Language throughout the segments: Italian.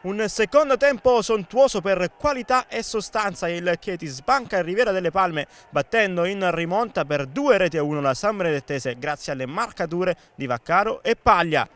Un secondo tempo sontuoso per qualità e sostanza, il Chieti sbanca il Rivera delle Palme battendo in rimonta per due reti a uno la San Benedettese grazie alle marcature di Vaccaro e Paglia.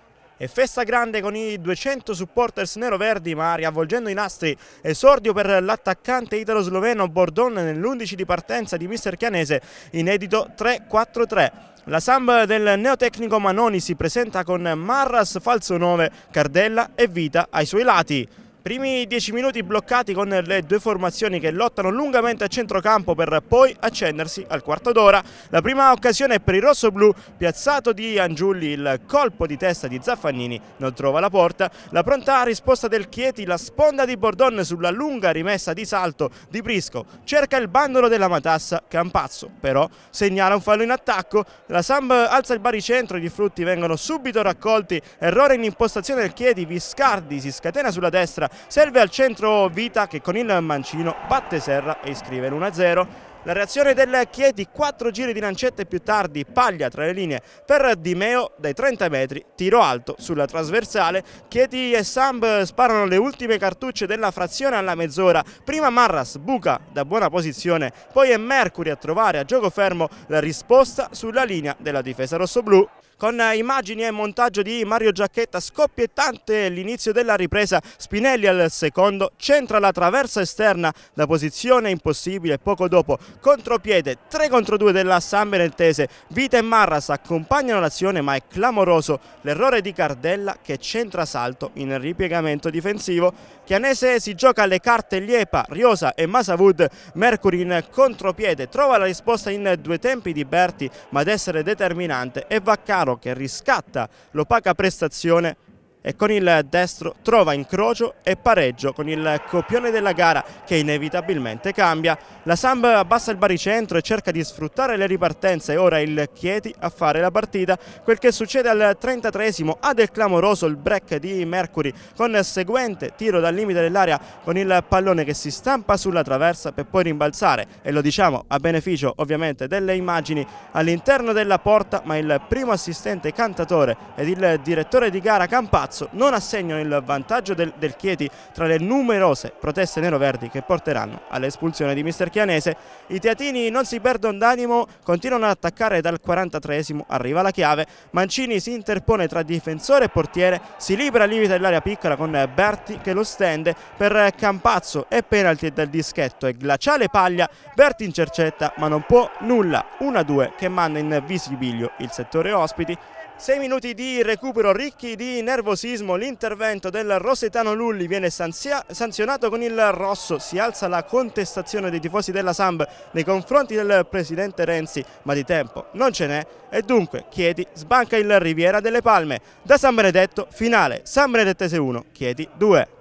E festa grande con i 200 supporters nero-verdi, ma riavvolgendo i nastri, esordio per l'attaccante italo-sloveno Bordon nell'11 di partenza di Mister Chianese, inedito 3-4-3. La Samb del neotecnico Manoni si presenta con Marras falso 9, Cardella e Vita ai suoi lati. Primi dieci minuti bloccati con le due formazioni che lottano lungamente a centrocampo per poi accendersi al quarto d'ora. La prima occasione per il rosso-blu, piazzato di Angiulli, il colpo di testa di Zaffannini non trova la porta. La pronta risposta del Chieti, la sponda di Bordon sulla lunga rimessa di salto di Brisco. Cerca il bandolo della matassa Campazzo, però segnala un fallo in attacco. La Samb alza il baricentro, gli frutti vengono subito raccolti. Errore in impostazione del Chieti, Viscardi si scatena sulla destra serve al centro Vita che con il mancino batte serra e iscrive l'1-0. La reazione del Chieti, quattro giri di lancette più tardi, paglia tra le linee per Di Meo dai 30 metri, tiro alto sulla trasversale. Chieti e Samb sparano le ultime cartucce della frazione alla mezz'ora. Prima Marras buca da buona posizione, poi è Mercury a trovare a gioco fermo la risposta sulla linea della difesa rossoblù con eh, immagini e montaggio di Mario Giacchetta scoppiettante l'inizio della ripresa Spinelli al secondo centra la traversa esterna da posizione impossibile poco dopo contropiede 3 contro 2 della San Benetese Vita e Marras accompagnano l'azione ma è clamoroso l'errore di Cardella che centra salto in ripiegamento difensivo Chianese si gioca alle carte Liepa, Riosa e Masavud Mercury in contropiede trova la risposta in due tempi di Berti ma ad essere determinante è Vaccaro che riscatta l'opaca prestazione e con il destro trova incrocio e pareggio con il copione della gara che inevitabilmente cambia. La Samb abbassa il baricentro e cerca di sfruttare le ripartenze ora il Chieti a fare la partita. Quel che succede al 33esimo ha del clamoroso il break di Mercury con il seguente tiro dal limite dell'area con il pallone che si stampa sulla traversa per poi rimbalzare e lo diciamo a beneficio ovviamente delle immagini all'interno della porta ma il primo assistente cantatore ed il direttore di gara Campazzo Milazzo non assegnano il vantaggio del, del Chieti tra le numerose proteste nero-verdi che porteranno all'espulsione di mister Chianese. I teatini non si perdono d'animo, continuano ad attaccare dal 43esimo arriva la chiave, Mancini si interpone tra difensore e portiere, si libera al limite dell'area piccola con Berti che lo stende per Campazzo e penalti dal dischetto e glaciale paglia, Berti in cercetta ma non può nulla, 1-2 che manda in visibilio il settore ospiti. 6 minuti di recupero ricchi di nervosità sismo l'intervento del Rosetano Lulli viene sanzionato con il rosso, si alza la contestazione dei tifosi della Samb nei confronti del presidente Renzi, ma di tempo non ce n'è e dunque Chieti sbanca il Riviera delle Palme. Da San Benedetto finale, San Benedettese 1, Chieti 2.